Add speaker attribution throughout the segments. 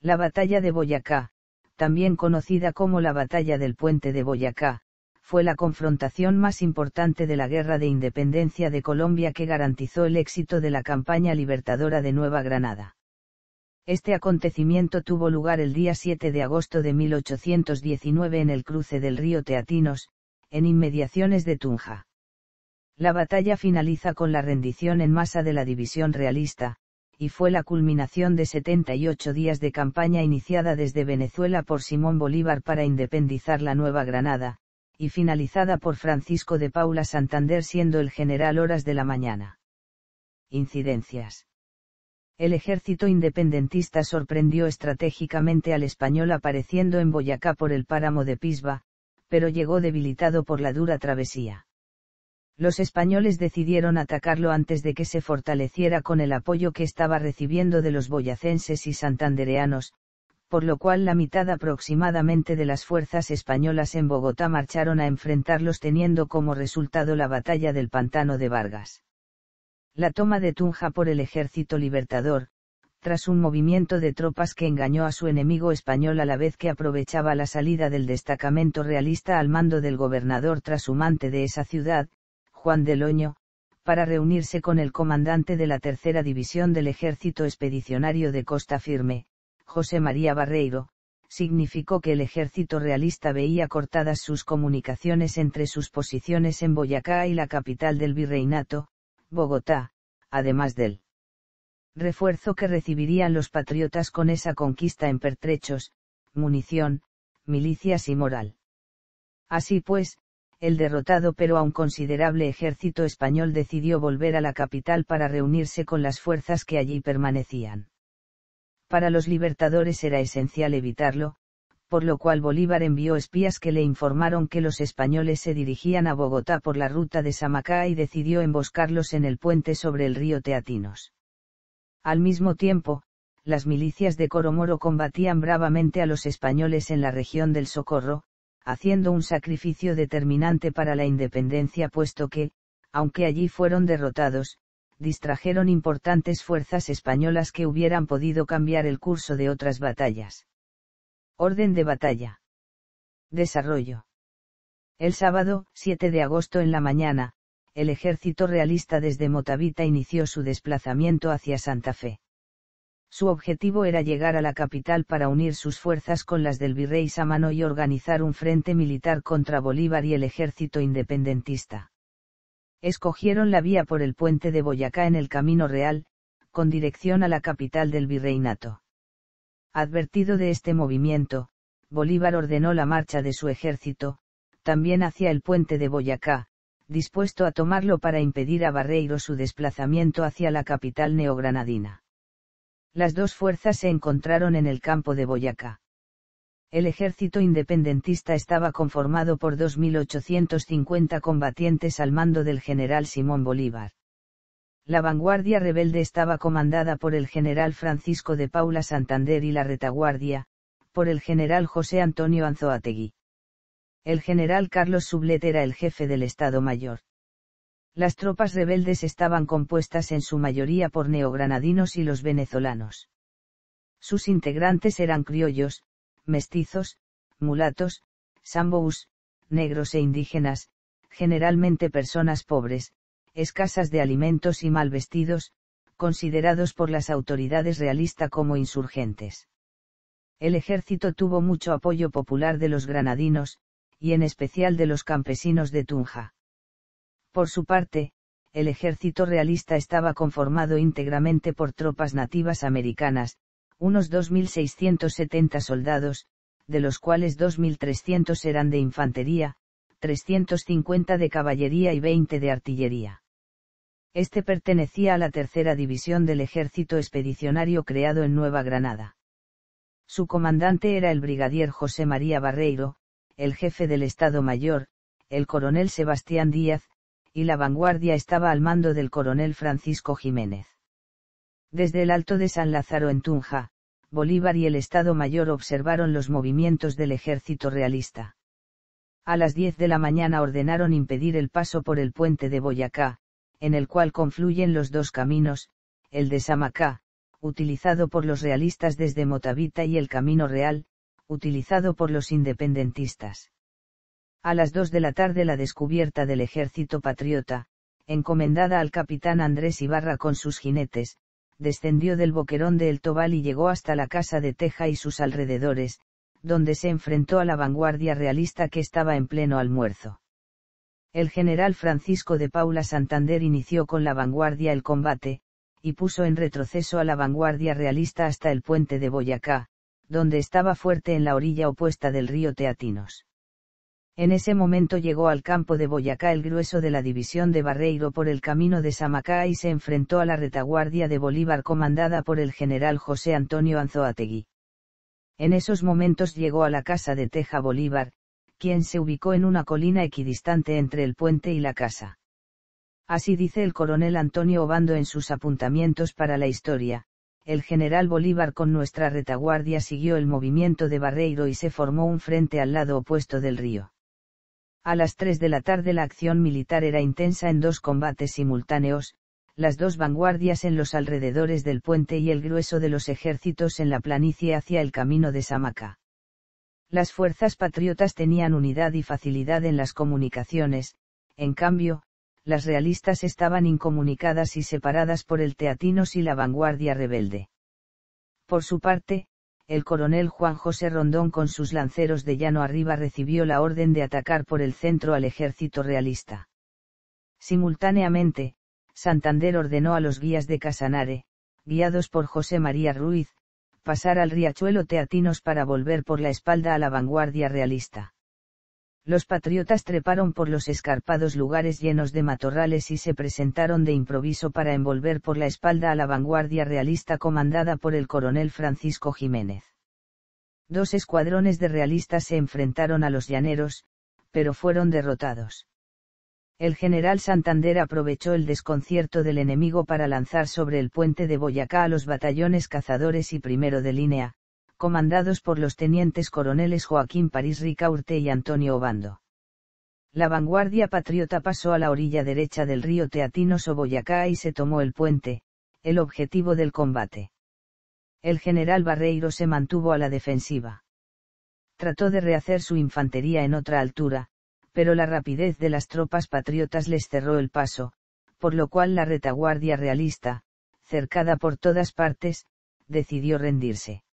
Speaker 1: La batalla de Boyacá, también conocida como la batalla del puente de Boyacá, fue la confrontación más importante de la Guerra de Independencia de Colombia que garantizó el éxito de la campaña libertadora de Nueva Granada. Este acontecimiento tuvo lugar el día 7 de agosto de 1819 en el cruce del río Teatinos, en inmediaciones de Tunja. La batalla finaliza con la rendición en masa de la división realista, y fue la culminación de 78 días de campaña iniciada desde Venezuela por Simón Bolívar para independizar la Nueva Granada, y finalizada por Francisco de Paula Santander siendo el general horas de la mañana. Incidencias. El ejército independentista sorprendió estratégicamente al español apareciendo en Boyacá por el páramo de Pisba, pero llegó debilitado por la dura travesía los españoles decidieron atacarlo antes de que se fortaleciera con el apoyo que estaba recibiendo de los boyacenses y santandereanos, por lo cual la mitad aproximadamente de las fuerzas españolas en Bogotá marcharon a enfrentarlos teniendo como resultado la batalla del Pantano de Vargas. La toma de Tunja por el ejército libertador, tras un movimiento de tropas que engañó a su enemigo español a la vez que aprovechaba la salida del destacamento realista al mando del gobernador trasumante de esa ciudad, Juan Deloño, para reunirse con el comandante de la Tercera División del Ejército Expedicionario de Costa Firme, José María Barreiro, significó que el ejército realista veía cortadas sus comunicaciones entre sus posiciones en Boyacá y la capital del virreinato, Bogotá, además del refuerzo que recibirían los patriotas con esa conquista en pertrechos, munición, milicias y moral. Así pues, el derrotado pero aún considerable ejército español decidió volver a la capital para reunirse con las fuerzas que allí permanecían. Para los libertadores era esencial evitarlo, por lo cual Bolívar envió espías que le informaron que los españoles se dirigían a Bogotá por la ruta de Samacá y decidió emboscarlos en el puente sobre el río Teatinos. Al mismo tiempo, las milicias de Coromoro combatían bravamente a los españoles en la región del Socorro, haciendo un sacrificio determinante para la independencia puesto que, aunque allí fueron derrotados, distrajeron importantes fuerzas españolas que hubieran podido cambiar el curso de otras batallas. Orden de batalla. Desarrollo. El sábado, 7 de agosto en la mañana, el ejército realista desde Motavita inició su desplazamiento hacia Santa Fe. Su objetivo era llegar a la capital para unir sus fuerzas con las del virrey Samano y organizar un frente militar contra Bolívar y el ejército independentista. Escogieron la vía por el puente de Boyacá en el Camino Real, con dirección a la capital del virreinato. Advertido de este movimiento, Bolívar ordenó la marcha de su ejército, también hacia el puente de Boyacá, dispuesto a tomarlo para impedir a Barreiro su desplazamiento hacia la capital neogranadina las dos fuerzas se encontraron en el campo de Boyacá. El ejército independentista estaba conformado por 2.850 combatientes al mando del general Simón Bolívar. La vanguardia rebelde estaba comandada por el general Francisco de Paula Santander y la retaguardia, por el general José Antonio Anzoategui. El general Carlos Sublet era el jefe del Estado Mayor. Las tropas rebeldes estaban compuestas en su mayoría por neogranadinos y los venezolanos. Sus integrantes eran criollos, mestizos, mulatos, sambous, negros e indígenas, generalmente personas pobres, escasas de alimentos y mal vestidos, considerados por las autoridades realistas como insurgentes. El ejército tuvo mucho apoyo popular de los granadinos, y en especial de los campesinos de Tunja. Por su parte, el ejército realista estaba conformado íntegramente por tropas nativas americanas, unos 2.670 soldados, de los cuales 2.300 eran de infantería, 350 de caballería y 20 de artillería. Este pertenecía a la tercera división del ejército expedicionario creado en Nueva Granada. Su comandante era el brigadier José María Barreiro, el jefe del Estado Mayor, el coronel Sebastián Díaz, y la vanguardia estaba al mando del coronel Francisco Jiménez. Desde el alto de San Lázaro en Tunja, Bolívar y el Estado Mayor observaron los movimientos del ejército realista. A las 10 de la mañana ordenaron impedir el paso por el puente de Boyacá, en el cual confluyen los dos caminos, el de Samacá, utilizado por los realistas desde Motavita y el Camino Real, utilizado por los independentistas. A las dos de la tarde la descubierta del ejército patriota, encomendada al capitán Andrés Ibarra con sus jinetes, descendió del boquerón de El Tobal y llegó hasta la casa de Teja y sus alrededores, donde se enfrentó a la vanguardia realista que estaba en pleno almuerzo. El general Francisco de Paula Santander inició con la vanguardia el combate, y puso en retroceso a la vanguardia realista hasta el puente de Boyacá, donde estaba fuerte en la orilla opuesta del río Teatinos. En ese momento llegó al campo de Boyacá el grueso de la división de Barreiro por el camino de Samacá y se enfrentó a la retaguardia de Bolívar comandada por el general José Antonio Anzoategui. En esos momentos llegó a la casa de Teja Bolívar, quien se ubicó en una colina equidistante entre el puente y la casa. Así dice el coronel Antonio Obando en sus apuntamientos para la historia, el general Bolívar con nuestra retaguardia siguió el movimiento de Barreiro y se formó un frente al lado opuesto del río a las 3 de la tarde la acción militar era intensa en dos combates simultáneos, las dos vanguardias en los alrededores del puente y el grueso de los ejércitos en la planicie hacia el camino de Samaca. Las fuerzas patriotas tenían unidad y facilidad en las comunicaciones, en cambio, las realistas estaban incomunicadas y separadas por el Teatinos y la vanguardia rebelde. Por su parte, el coronel Juan José Rondón con sus lanceros de llano arriba recibió la orden de atacar por el centro al ejército realista. Simultáneamente, Santander ordenó a los guías de Casanare, guiados por José María Ruiz, pasar al riachuelo Teatinos para volver por la espalda a la vanguardia realista los patriotas treparon por los escarpados lugares llenos de matorrales y se presentaron de improviso para envolver por la espalda a la vanguardia realista comandada por el coronel Francisco Jiménez. Dos escuadrones de realistas se enfrentaron a los llaneros, pero fueron derrotados. El general Santander aprovechó el desconcierto del enemigo para lanzar sobre el puente de Boyacá a los batallones cazadores y primero de línea, comandados por los tenientes coroneles Joaquín París Ricaurte y Antonio Obando. La vanguardia patriota pasó a la orilla derecha del río Teatino-Soboyacá Boyacá y se tomó el puente, el objetivo del combate. El general Barreiro se mantuvo a la defensiva. Trató de rehacer su infantería en otra altura, pero la rapidez de las tropas patriotas les cerró el paso, por lo cual la retaguardia realista, cercada por todas partes, decidió rendirse.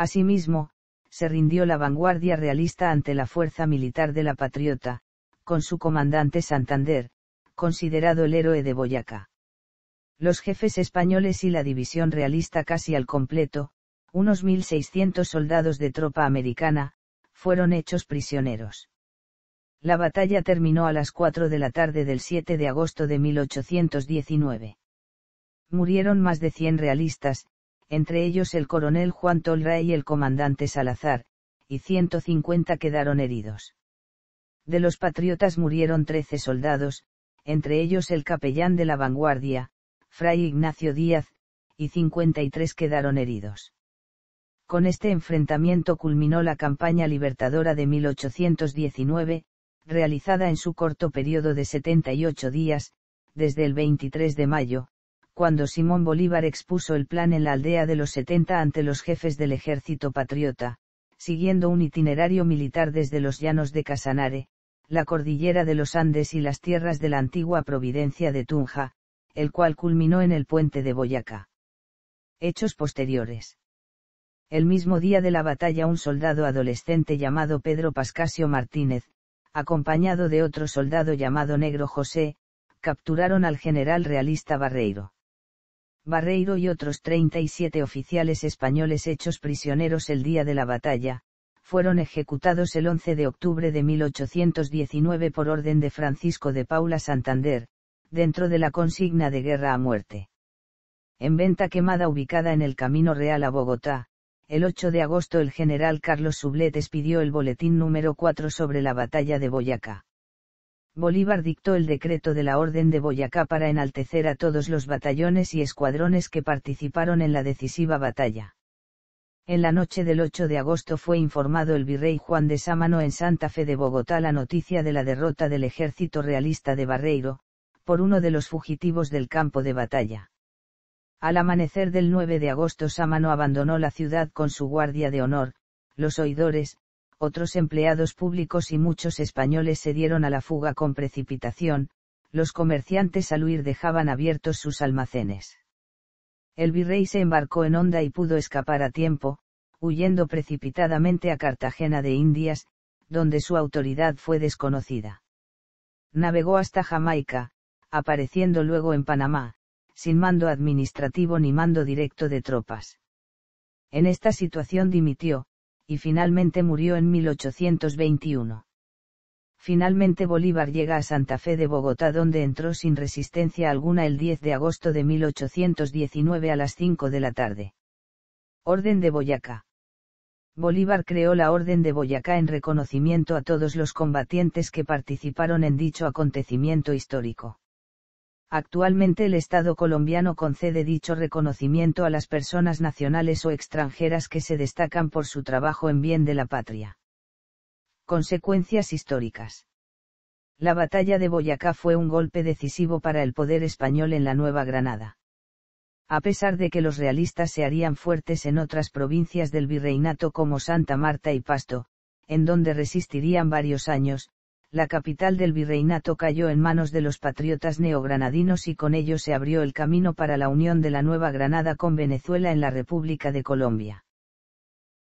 Speaker 1: Asimismo, se rindió la vanguardia realista ante la fuerza militar de la Patriota, con su comandante Santander, considerado el héroe de Boyacá. Los jefes españoles y la división realista casi al completo, unos 1.600 soldados de tropa americana, fueron hechos prisioneros. La batalla terminó a las 4 de la tarde del 7 de agosto de 1819. Murieron más de 100 realistas, entre ellos el coronel Juan Tolra y el comandante Salazar, y 150 quedaron heridos. De los patriotas murieron 13 soldados, entre ellos el capellán de la vanguardia, Fray Ignacio Díaz, y 53 quedaron heridos. Con este enfrentamiento culminó la campaña libertadora de 1819, realizada en su corto periodo de 78 días, desde el 23 de mayo, cuando Simón Bolívar expuso el plan en la aldea de los 70 ante los jefes del ejército patriota, siguiendo un itinerario militar desde los llanos de Casanare, la cordillera de los Andes y las tierras de la antigua providencia de Tunja, el cual culminó en el puente de Boyacá. Hechos posteriores. El mismo día de la batalla un soldado adolescente llamado Pedro Pascasio Martínez, acompañado de otro soldado llamado Negro José, capturaron al general realista Barreiro. Barreiro y otros 37 oficiales españoles hechos prisioneros el día de la batalla, fueron ejecutados el 11 de octubre de 1819 por orden de Francisco de Paula Santander, dentro de la consigna de guerra a muerte. En venta quemada ubicada en el Camino Real a Bogotá, el 8 de agosto el general Carlos Sublet pidió el boletín número 4 sobre la batalla de Boyacá. Bolívar dictó el decreto de la Orden de Boyacá para enaltecer a todos los batallones y escuadrones que participaron en la decisiva batalla. En la noche del 8 de agosto fue informado el virrey Juan de Sámano en Santa Fe de Bogotá la noticia de la derrota del ejército realista de Barreiro, por uno de los fugitivos del campo de batalla. Al amanecer del 9 de agosto Sámano abandonó la ciudad con su guardia de honor, los oidores, otros empleados públicos y muchos españoles se dieron a la fuga con precipitación, los comerciantes al huir dejaban abiertos sus almacenes. El virrey se embarcó en Honda y pudo escapar a tiempo, huyendo precipitadamente a Cartagena de Indias, donde su autoridad fue desconocida. Navegó hasta Jamaica, apareciendo luego en Panamá, sin mando administrativo ni mando directo de tropas. En esta situación dimitió, y finalmente murió en 1821. Finalmente Bolívar llega a Santa Fe de Bogotá donde entró sin resistencia alguna el 10 de agosto de 1819 a las 5 de la tarde. Orden de Boyacá. Bolívar creó la Orden de Boyacá en reconocimiento a todos los combatientes que participaron en dicho acontecimiento histórico. Actualmente el Estado colombiano concede dicho reconocimiento a las personas nacionales o extranjeras que se destacan por su trabajo en bien de la patria. Consecuencias históricas. La batalla de Boyacá fue un golpe decisivo para el poder español en la Nueva Granada. A pesar de que los realistas se harían fuertes en otras provincias del virreinato como Santa Marta y Pasto, en donde resistirían varios años, la capital del virreinato cayó en manos de los patriotas neogranadinos y con ello se abrió el camino para la unión de la Nueva Granada con Venezuela en la República de Colombia.